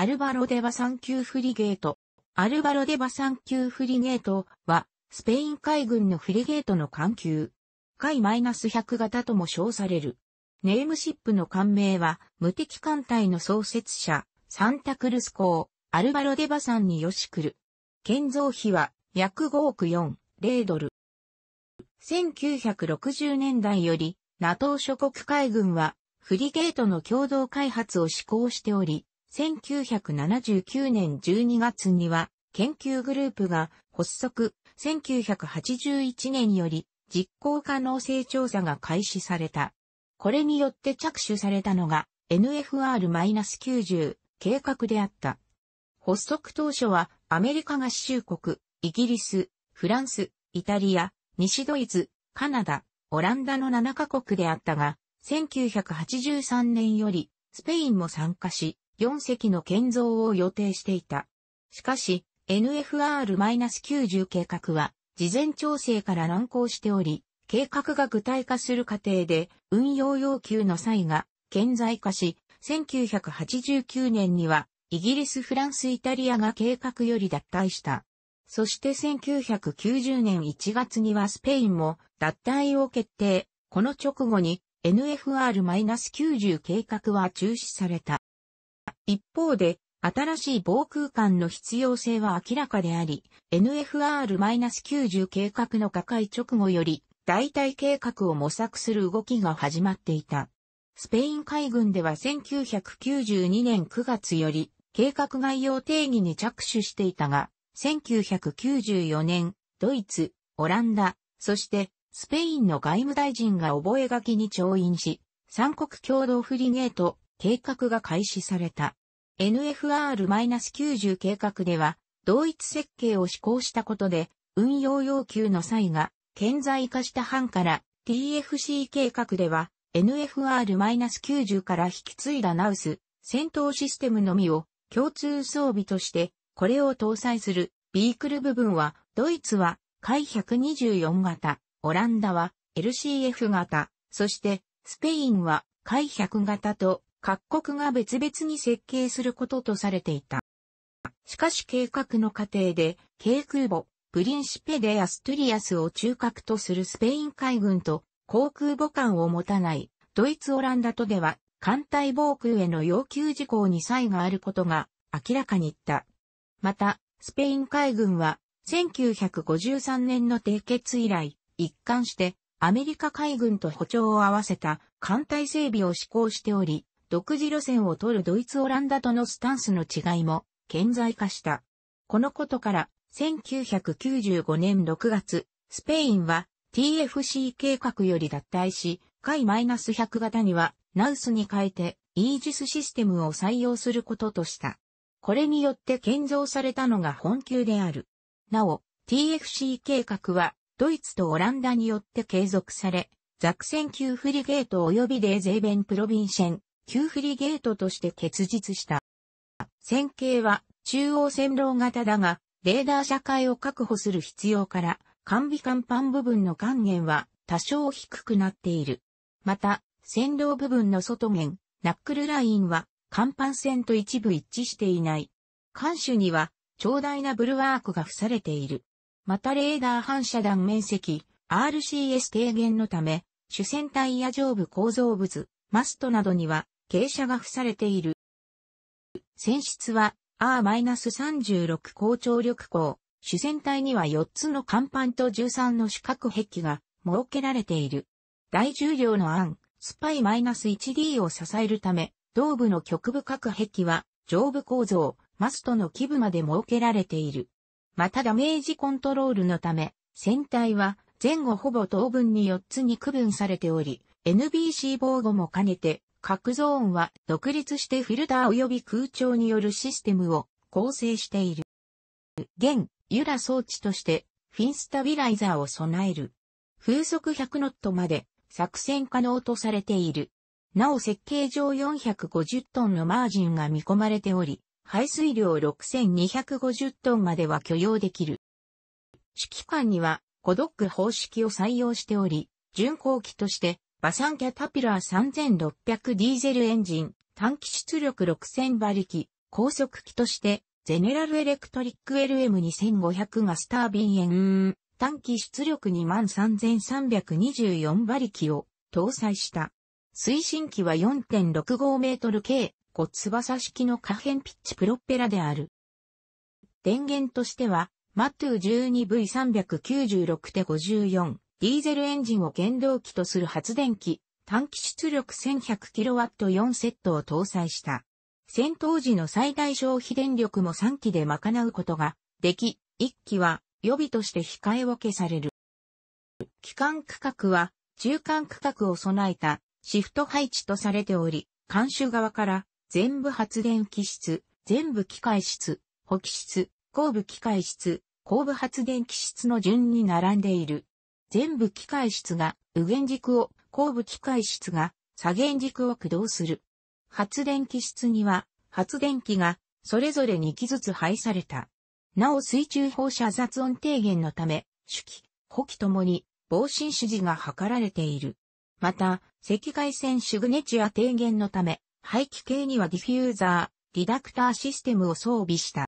アルバロデバ3級フリゲート。アルバロデバ3級フリゲートは、スペイン海軍のフリゲートの艦級。海 -100 型とも称される。ネームシップの艦名は、無敵艦隊の創設者、サンタクルス港、アルバロデバさんによし来る。建造費は、約5億4、0ドル。1960年代より、NATO 諸国海軍は、フリゲートの共同開発を施行しており、1979年12月には研究グループが発足、1981年より実行可能性調査が開始された。これによって着手されたのが NFR-90 計画であった。発足当初はアメリカ合衆国、イギリス、フランス、イタリア、西ドイツ、カナダ、オランダの7カ国であったが、1983年よりスペインも参加し、4隻の建造を予定していた。しかし、NFR-90 計画は、事前調整から難航しており、計画が具体化する過程で、運用要求の際が、顕在化し、1989年には、イギリス、フランス、イタリアが計画より脱退した。そして1990年1月にはスペインも脱退を決定。この直後に NFR-90 計画は中止された。一方で、新しい防空間の必要性は明らかであり、NFR-90 計画の加壊直後より、代替計画を模索する動きが始まっていた。スペイン海軍では1992年9月より、計画概要定義に着手していたが、1994年、ドイツ、オランダ、そして、スペインの外務大臣が覚書に調印し、三国共同フリゲート計画が開始された。NFR-90 計画では、同一設計を施行したことで、運用要求の際が、顕在化した班から、TFC 計画では、NFR-90 から引き継いだナウス、戦闘システムのみを共通装備として、これを搭載するビークル部分は、ドイツは、海124型、オランダは LCF 型、そして、スペインは海100型と各国が別々に設計することとされていた。しかし計画の過程で、軽空母、プリンシペデ・アストゥリアスを中核とするスペイン海軍と航空母艦を持たないドイツ・オランダとでは艦隊防空への要求事項に差異があることが明らかに言った。また、スペイン海軍は1953年の締結以来、一貫してアメリカ海軍と歩調を合わせた艦隊整備を施行しており、独自路線を取るドイツ・オランダとのスタンスの違いも顕在化した。このことから、1995年6月、スペインは TFC 計画より脱退し、海 -100 型にはナウスに変えてイージスシステムを採用することとした。これによって建造されたのが本級である。なお、TFC 計画はドイツとオランダによって継続され、ザクセン級フリゲート及びデーゼーベンプロビンシェン、急フリゲートとして結実した。線形は中央線路型だが、レーダー社会を確保する必要から、完備甲板部分の還元は多少低くなっている。また、線路部分の外面、ナックルラインは、甲板線と一部一致していない。艦首には、長大なブルワークが付されている。またレーダー反射弾面積、RCS 低減のため、主戦隊や上部構造物、マストなどには傾斜が付されている。船室は R-36 高張力港、主船体には4つの甲板と13の四角壁が設けられている。大重量の案、スパイ -1D を支えるため、胴部の極部各壁は上部構造、マストの基部まで設けられている。またダメージコントロールのため、船体は前後ほぼ等分に4つに区分されており、NBC 防護も兼ねて各ゾーンは独立してフィルター及び空調によるシステムを構成している。現、ユラ装置としてフィンスタビライザーを備える。風速100ノットまで作戦可能とされている。なお設計上450トンのマージンが見込まれており、排水量6250トンまでは許容できる。指揮官にはコドック方式を採用しており、巡航機として馬産キャタピラー3 6 0 0ディーゼルエンジン、短期出力6000馬力、高速機として、ゼネラルエレクトリック LM2500 ガスタービンエン、短期出力23324馬力を搭載した。推進機は4.65メートル計、骨翼式の可変ピッチプロペラである。電源としては、マトゥ 12V396 手54。ディーゼルエンジンを原動機とする発電機、短期出力 1100kW4 セットを搭載した。戦闘時の最大消費電力も3機で賄うことができ、1機は予備として控え分けされる。機関区画は中間区画を備えたシフト配置とされており、監修側から全部発電機室、全部機械室、補機室、後部機械室、後部発電機室の順に並んでいる。全部機械室が右弦軸を、後部機械室が左弦軸を駆動する。発電機室には発電機がそれぞれ2機ずつ配された。なお水中放射雑音低減のため、主機、補機ともに防振指示が図られている。また、赤外線シグネチュア低減のため、排気系にはディフューザー、リダクターシステムを装備した。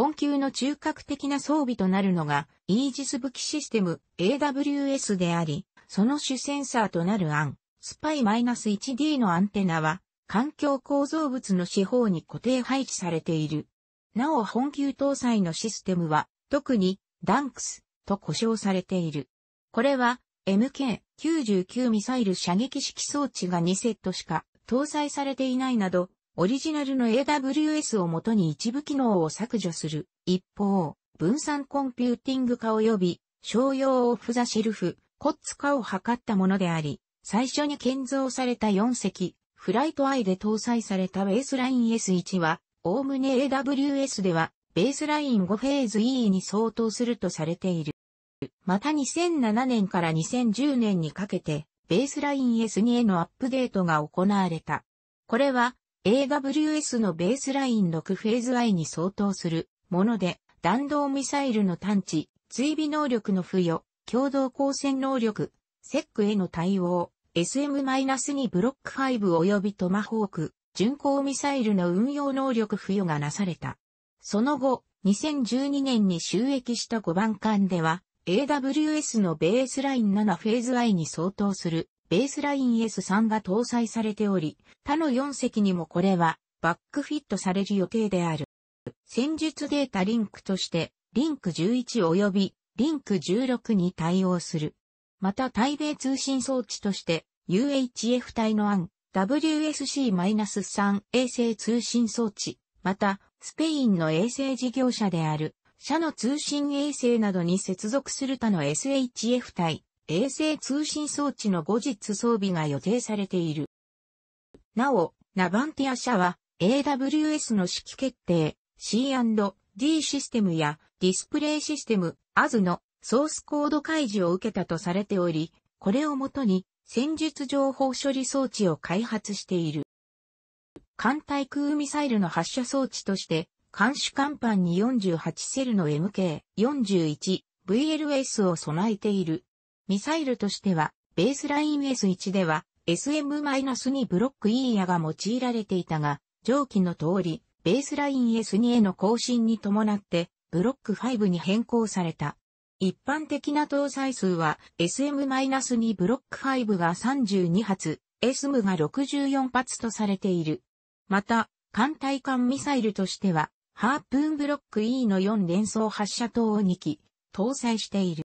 困窮の中核的な装備となるのが、イージス武器システム AWS であり、その主センサーとなるアン、スパイ -1D のアンテナは、環境構造物の四方に固定配置されている。なお本級搭載のシステムは、特に、ダンクスと呼称されている。これは、MK99 ミサイル射撃式装置が2セットしか搭載されていないなど、オリジナルの AWS をもとに一部機能を削除する。一方、分散コンピューティング化及び商用オフザシルフ、コッツ化を図ったものであり、最初に建造された4隻、フライトアイで搭載されたベースライン S1 は、おおむね AWS では、ベースライン5フェーズ E に相当するとされている。また2007年から2010年にかけて、ベースライン S2 へのアップデートが行われた。これは、AWS のベースライン6フェーズ I に相当するもので、弾道ミサイルの探知、追尾能力の付与、共同光線能力、セックへの対応、SM-2 ブロック5及びトマホーク、巡航ミサイルの運用能力付与がなされた。その後、2012年に収益した5番艦では、AWS のベースライン7フェーズ I に相当するベースライン S3 が搭載されており、他の4隻にもこれはバックフィットされる予定である。戦術データリンクとして、リンク11及びリンク16に対応する。また対米通信装置として、UHF 隊の案、WSC-3 衛星通信装置、また、スペインの衛星事業者である、社の通信衛星などに接続する他の SHF 帯、衛星通信装置の後日装備が予定されている。なお、ナバンティア社は AWS の指揮決定 C&D システムやディスプレイシステム AS のソースコード開示を受けたとされており、これをもとに戦術情報処理装置を開発している。艦対空ミサイルの発射装置として、艦首艦板に48セルの MK41VLS を備えている。ミサイルとしては、ベースライン S1 では SM-2 ブロック E 矢が用いられていたが、上記の通り、ベースライン S2 への更新に伴って、ブロック5に変更された。一般的な搭載数は SM-2 ブロック5が32発、SM が64発とされている。また、艦隊艦ミサイルとしては、ハープーンブロック E の4連装発射等を2機、搭載している。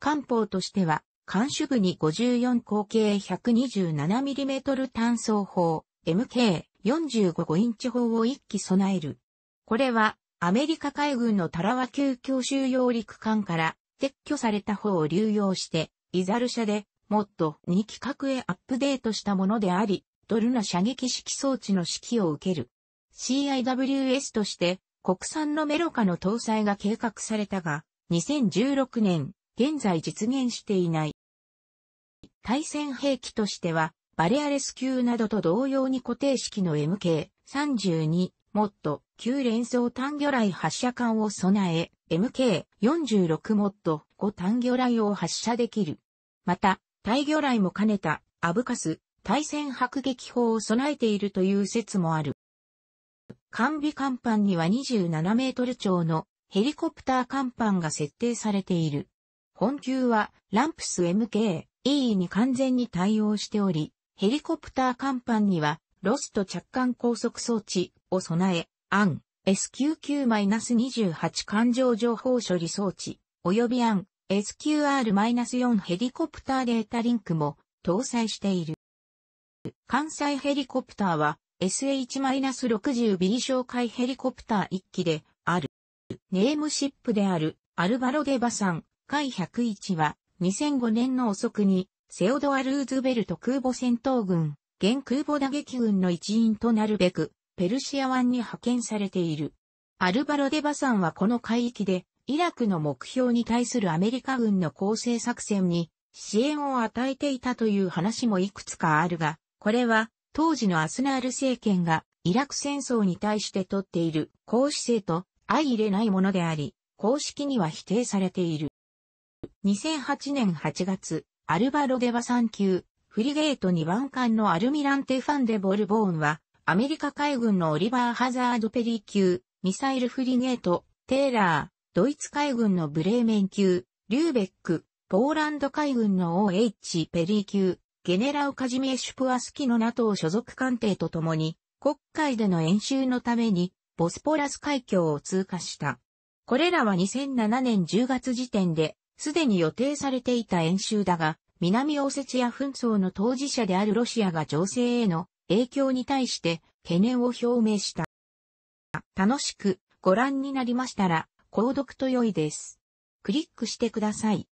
官報としては、監守部に54口径 127mm 単装砲 MK45 インチ砲を一機備える。これはアメリカ海軍のタラワ級強襲揚陸艦から撤去された砲を流用して、イザル社でもっと2規格へアップデートしたものであり、ドルの射撃式装置の指揮を受ける。CIWS として国産のメロカの搭載が計画されたが、2016年現在実現していない。対戦兵器としては、バレアレス級などと同様に固定式の MK32、モッド、旧連装単魚雷発射管を備え、MK46 モッド5単魚雷を発射できる。また、対魚雷も兼ねた、アブカス、対戦迫撃砲を備えているという説もある。完備甲板には27メートル超のヘリコプター甲板が設定されている。本級はランプス MK-E に完全に対応しており、ヘリコプター甲板にはロスト着艦高速装置を備え、アン SQQ-28 環状情報処理装置、及びアン SQR-4 ヘリコプターデータリンクも搭載している。関西ヘリコプターは SH-60B 紹介ヘリコプター1機である。ネームシップであるアルバロデバさん海101は2005年の遅くにセオドア・ルーズベルト空母戦闘軍、現空母打撃軍の一員となるべく、ペルシア湾に派遣されている。アルバロ・デバさんはこの海域で、イラクの目標に対するアメリカ軍の構成作戦に支援を与えていたという話もいくつかあるが、これは当時のアスナール政権がイラク戦争に対して取っている公姿勢と相入れないものであり、公式には否定されている。2008年8月、アルバロデバ3級、フリゲート2番艦のアルミランテ・ファンデ・ボルボーンは、アメリカ海軍のオリバー・ハザード・ペリー級、ミサイルフリゲート、テーラー、ドイツ海軍のブレーメン級、リューベック、ポーランド海軍の OH ペリー級、ゲネラウカジメシュプアスキの NATO 所属艦艇と共に、国会での演習のために、ボスポラス海峡を通過した。これらは2007年10月時点で、すでに予定されていた演習だが、南オセチア紛争の当事者であるロシアが情勢への影響に対して懸念を表明した。楽しくご覧になりましたら、購読と良いです。クリックしてください。